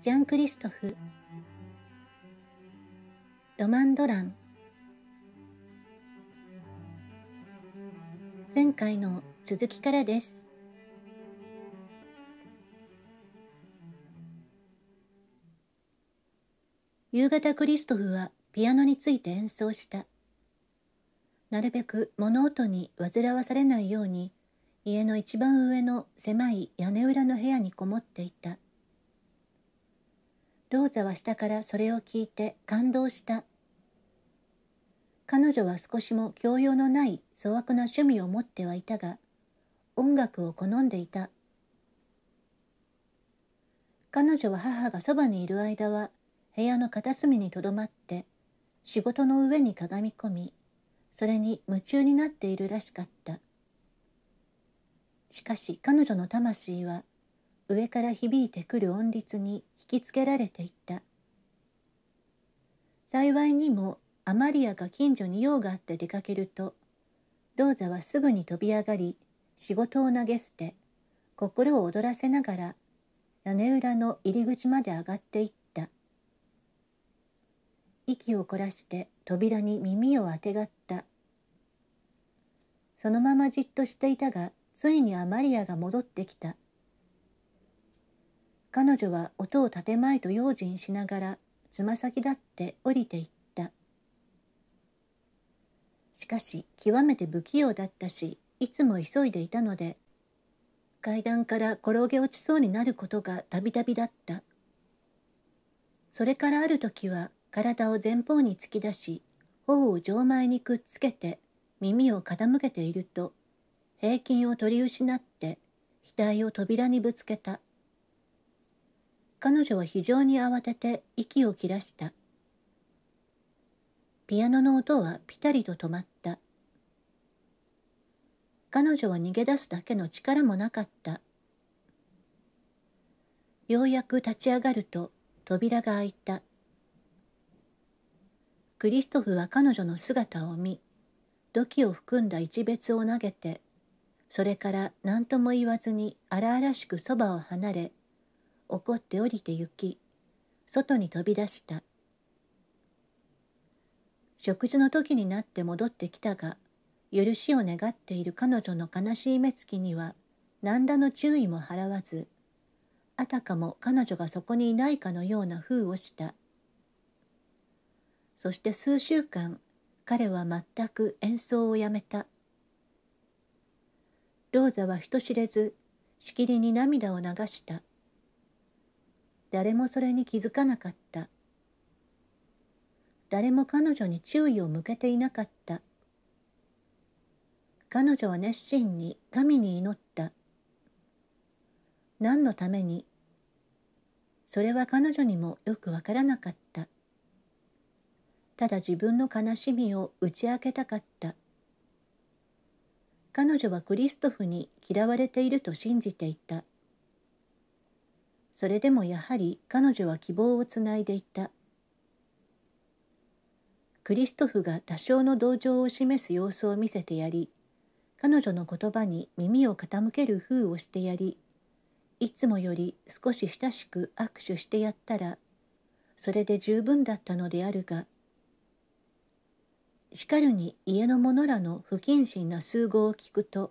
ジャン・クリストフロマン・ドラン前回の続きからです夕方クリストフはピアノについて演奏したなるべく物音に煩わされないように家の一番上の狭い屋根裏の部屋にこもっていたローザは下からそれを聞いて感動した。彼女は少しも教養のない粗悪な趣味を持ってはいたが、音楽を好んでいた。彼女は母がそばにいる間は部屋の片隅にとどまって仕事の上にかがみ込みそれに夢中になっているらしかったしかし彼女の魂は上から響いてくる音律に引きつけられていった幸いにもアマリアが近所に用があって出かけるとローザはすぐに飛び上がり仕事を投げ捨て心を躍らせながら屋根裏の入り口まで上がっていった息を凝らして扉に耳をあてがったそのままじっとしていたがついにアマリアが戻ってきた彼女は音を建前と用心しながらつま先だって降りていったしかし極めて不器用だったしいつも急いでいたので階段から転げ落ちそうになることがたびたびだったそれからある時は体を前方に突き出し頬を錠前にくっつけて耳を傾けていると平均を取り失って額を扉にぶつけた彼女は非常に慌てて息を切らした。ピアノの音はピタリと止まった。彼女は逃げ出すだけの力もなかった。ようやく立ち上がると扉が開いた。クリストフは彼女の姿を見、土器を含んだ一別を投げて、それから何とも言わずに荒々しくそばを離れ、怒って降りて行き外に飛び出した食事の時になって戻ってきたが許しを願っている彼女の悲しい目つきには何らの注意も払わずあたかも彼女がそこにいないかのような風をしたそして数週間彼は全く演奏をやめたローザは人知れずしきりに涙を流した誰もそれに気づかなかった誰も彼女に注意を向けていなかった彼女は熱心に神に祈った何のためにそれは彼女にもよくわからなかったただ自分の悲しみを打ち明けたかった彼女はクリストフに嫌われていると信じていたそれでもやはり彼女は希望をつないでいたクリストフが多少の同情を示す様子を見せてやり彼女の言葉に耳を傾ける風をしてやりいつもより少し親しく握手してやったらそれで十分だったのであるがしかるに家の者らの不謹慎な数合を聞くと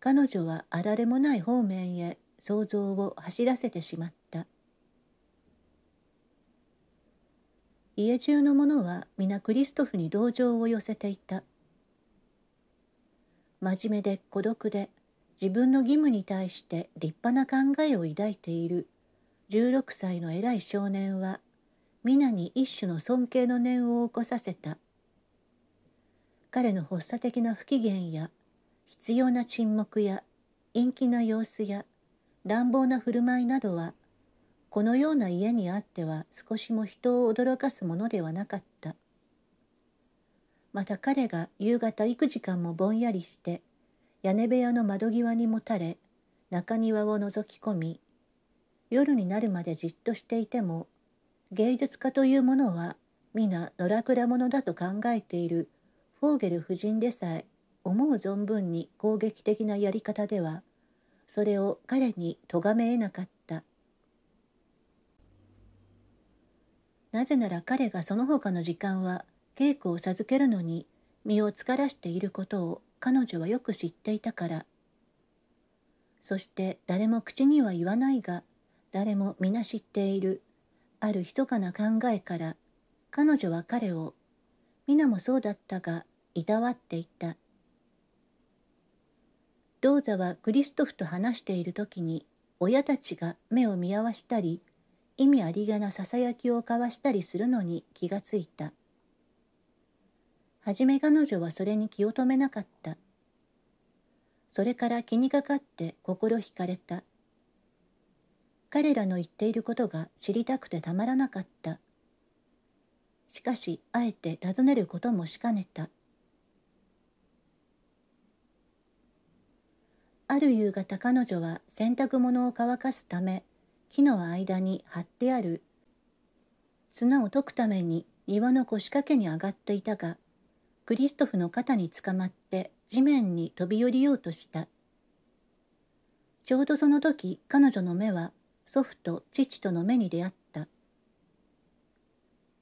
彼女はあられもない方面へ想像を走らせてしまった家中の者は皆クリストフに同情を寄せていた真面目で孤独で自分の義務に対して立派な考えを抱いている16歳の偉い少年は皆に一種の尊敬の念を起こさせた彼の発作的な不機嫌や必要な沈黙や陰気な様子や乱暴な振る舞いなどはこのような家にあっては少しも人を驚かすものではなかったまた彼が夕方幾時間もぼんやりして屋根部屋の窓際にもたれ中庭を覗き込み夜になるまでじっとしていても芸術家というものは皆野良倉者だと考えているフォーゲル夫人でさえ思う存分に攻撃的なやり方ではそれを彼に咎めえなかったなぜなら彼がその他の時間は稽古を授けるのに身を疲らしていることを彼女はよく知っていたからそして誰も口には言わないが誰も皆知っているある密かな考えから彼女は彼を皆もそうだったがいたわっていたー座はクリストフと話している時に親たちが目を見合わしたり意味ありげなささやきを交わしたりするのに気がついたはじめ彼女はそれに気を止めなかったそれから気にかかって心惹かれた彼らの言っていることが知りたくてたまらなかったしかしあえて尋ねることもしかねた「ある夕方彼女は洗濯物を乾かすため木の間に張ってある綱を解くために岩の腰掛けに上がっていたがクリストフの肩につかまって地面に飛び降りようとしたちょうどその時彼女の目は祖父と父との目に出会った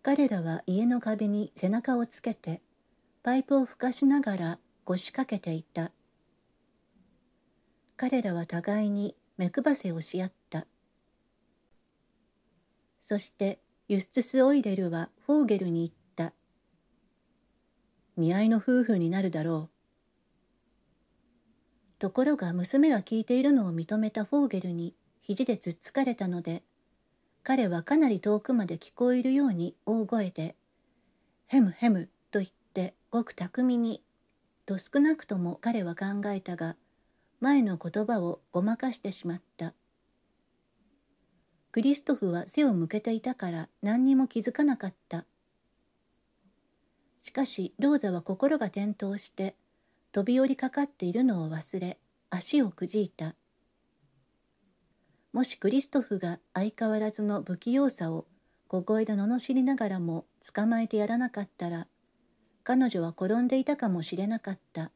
彼らは家の壁に背中をつけてパイプをふかしながら腰掛けていた彼らは互いに目配せをし合った。そしてユステス・オイレルはフォーゲルに言った。見合いの夫婦になるだろう。ところが娘が聞いているのを認めたフォーゲルに肘で突っつかれたので、彼はかなり遠くまで聞こえるように大声で、ヘムヘムと言ってごく巧みに、と少なくとも彼は考えたが、前の言葉をごまかしてしまったクリストフは背を向けていたから何にも気づかなかったしかしローザは心が転倒して飛び降りかかっているのを忘れ足をくじいたもしクリストフが相変わらずの不器用さを小声で罵りながらも捕まえてやらなかったら彼女は転んでいたかもしれなかった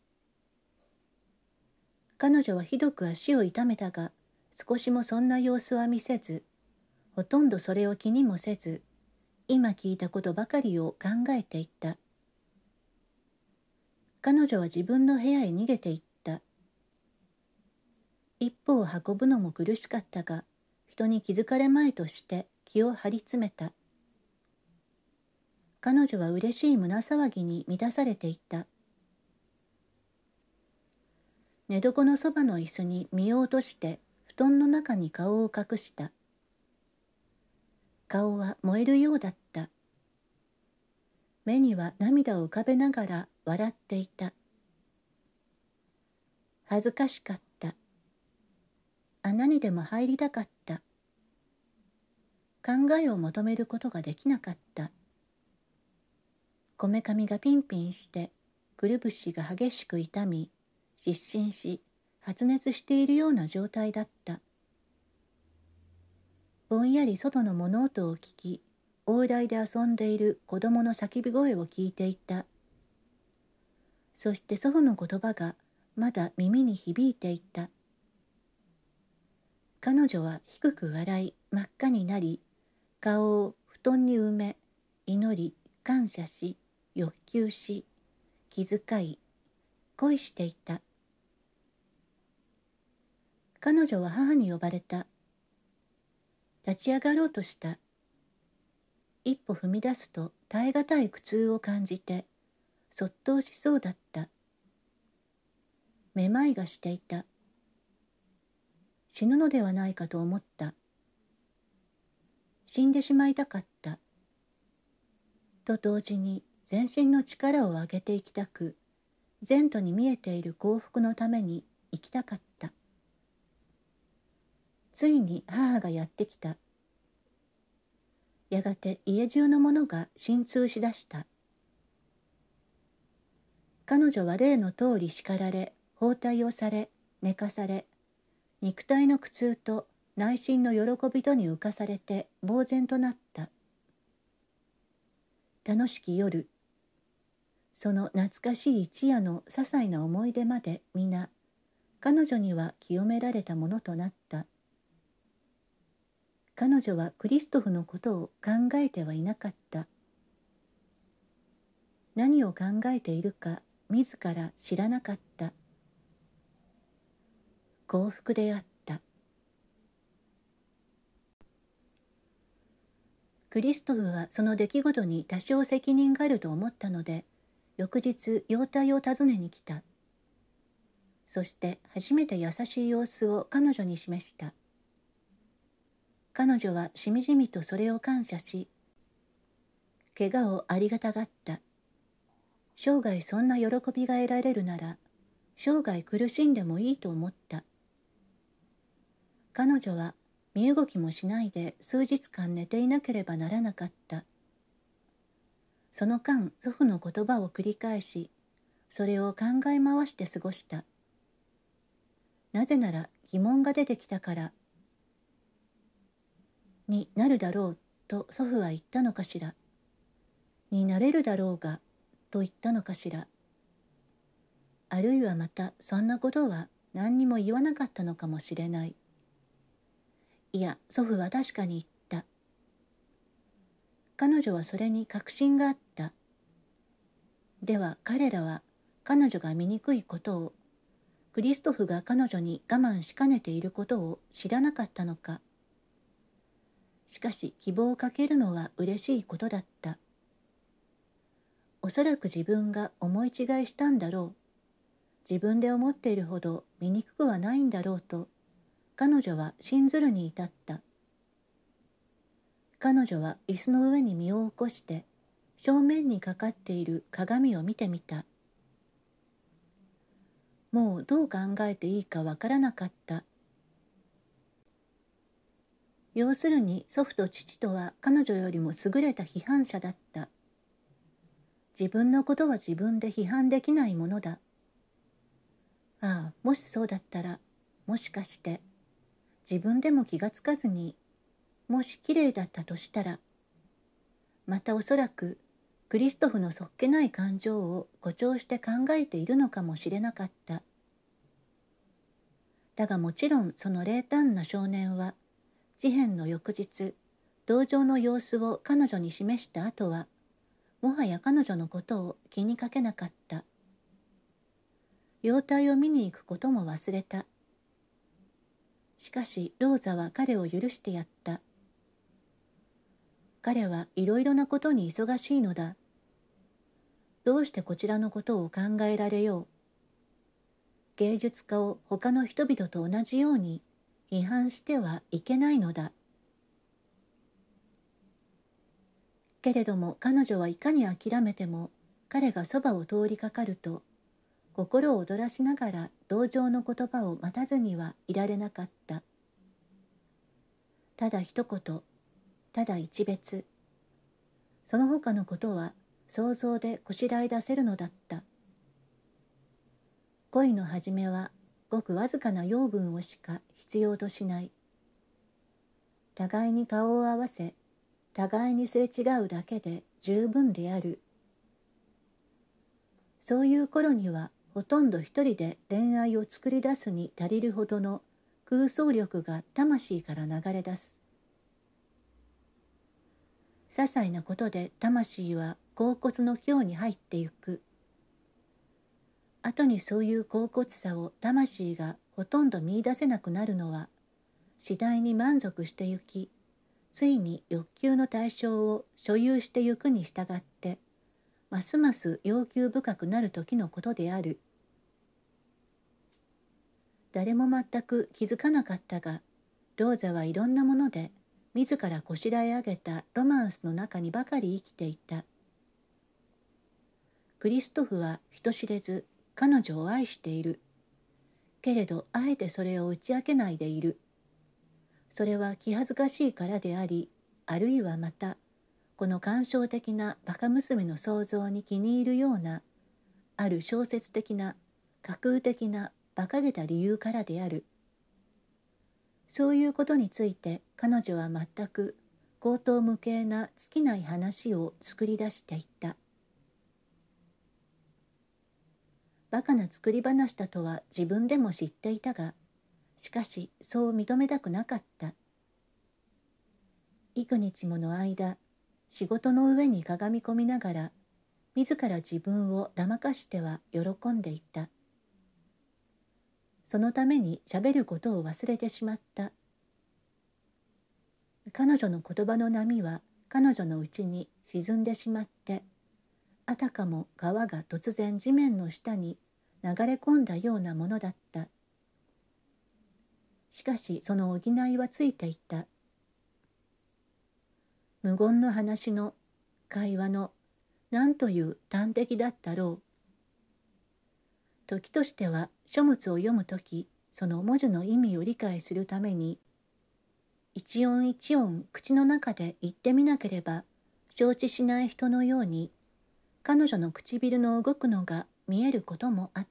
彼女はひどく足を痛めたが少しもそんな様子は見せずほとんどそれを気にもせず今聞いたことばかりを考えていった彼女は自分の部屋へ逃げていった一歩を運ぶのも苦しかったが人に気づかれまいとして気を張り詰めた彼女は嬉しい胸騒ぎに乱されていた寝床のそばの椅子に身を落として布団の中に顔を隠した顔は燃えるようだった目には涙を浮かべながら笑っていた恥ずかしかった穴にでも入りたかった考えを求めることができなかったこめかみがピンピンしてくるぶしが激しく痛み失神し発熱しているような状態だったぼんやり外の物音を聞き大台で遊んでいる子供の叫び声を聞いていたそして祖父の言葉がまだ耳に響いていた彼女は低く笑い真っ赤になり顔を布団に埋め祈り感謝し欲求し気遣い恋していた彼女は母に呼ばれた。立ち上がろうとした。一歩踏み出すと耐え難い苦痛を感じて、そっとしそうだった。めまいがしていた。死ぬのではないかと思った。死んでしまいたかった。と同時に全身の力を上げていきたく、前途に見えている幸福のために生きたかった。ついに母がやってきたやがて家中の者が心痛しだした彼女は例の通り叱られ包帯をされ寝かされ肉体の苦痛と内心の喜びとに浮かされて呆然となった楽しき夜その懐かしい一夜の些細な思い出まで皆彼女には清められたものとなった彼女はクリストフのことを考えてはいなかった何を考えているか自ら知らなかった幸福であったクリストフはその出来事に多少責任があると思ったので翌日容体を訪ねに来たそして初めて優しい様子を彼女に示した彼女はしみじみとそれを感謝し怪我をありがたがった生涯そんな喜びが得られるなら生涯苦しんでもいいと思った彼女は身動きもしないで数日間寝ていなければならなかったその間祖父の言葉を繰り返しそれを考え回して過ごしたなぜなら疑問が出てきたからになるだろうと祖父は言ったのかしらになれるだろうがと言ったのかしらあるいはまたそんなことは何にも言わなかったのかもしれないいや祖父は確かに言った彼女はそれに確信があったでは彼らは彼女が醜いことをクリストフが彼女に我慢しかねていることを知らなかったのかしかし希望をかけるのは嬉しいことだったおそらく自分が思い違いしたんだろう自分で思っているほど醜くはないんだろうと彼女は信ずるに至った彼女は椅子の上に身を起こして正面にかかっている鏡を見てみたもうどう考えていいかわからなかった要するに祖父と父とは彼女よりも優れた批判者だった自分のことは自分で批判できないものだああもしそうだったらもしかして自分でも気がつかずにもし綺麗だったとしたらまたおそらくクリストフのそっけない感情を誇張して考えているのかもしれなかっただがもちろんその冷淡な少年は事変の翌日同情の様子を彼女に示した後はもはや彼女のことを気にかけなかった容体を見に行くことも忘れたしかしローザは彼を許してやった彼はいろいろなことに忙しいのだどうしてこちらのことを考えられよう芸術家を他の人々と同じように違反してはいけないのだけれども彼女はいかに諦めても彼がそばを通りかかると心を躍らしながら同情の言葉を待たずにはいられなかったただ一言ただ一別その他のことは想像でこしらえ出せるのだった恋の始めはごくわずかな養分をしか必要としない互いに顔を合わせ互いにすれ違うだけで十分であるそういう頃にはほとんど一人で恋愛を作り出すに足りるほどの空想力が魂から流れ出す些細なことで魂は恍惚の京に入ってゆく後にそういう恍惚さを魂がほとんど見いだせなくなるのは次第に満足してゆきついに欲求の対象を所有してゆくに従ってますます要求深くなる時のことである誰も全く気づかなかったがローザはいろんなもので自らこしらえ上げたロマンスの中にばかり生きていたクリストフは人知れず彼女を愛している。けれどあえてそれを打ち明けないでいる。それは気恥ずかしいからであり、あるいはまた、この感傷的なバカ娘の想像に気に入るような、ある小説的な、架空的な馬鹿げた理由からである。そういうことについて彼女は全く口頭無形な尽きない話を作り出していった。バカな作り話だとは自分でも知っていたがしかしそう認めたくなかった幾日もの間仕事の上にかがみ込みながら自ら自分をだまかしては喜んでいたそのためにしゃべることを忘れてしまった彼女の言葉の波は彼女のうちに沈んでしまってあたかも川が突然地面の下に流れ込んだようなものだったしかしその補いはついていた無言の話の会話の何という端的だったろう時としては書物を読む時その文字の意味を理解するために一音一音口の中で言ってみなければ承知しない人のように彼女の唇の動くのが見えることもあっ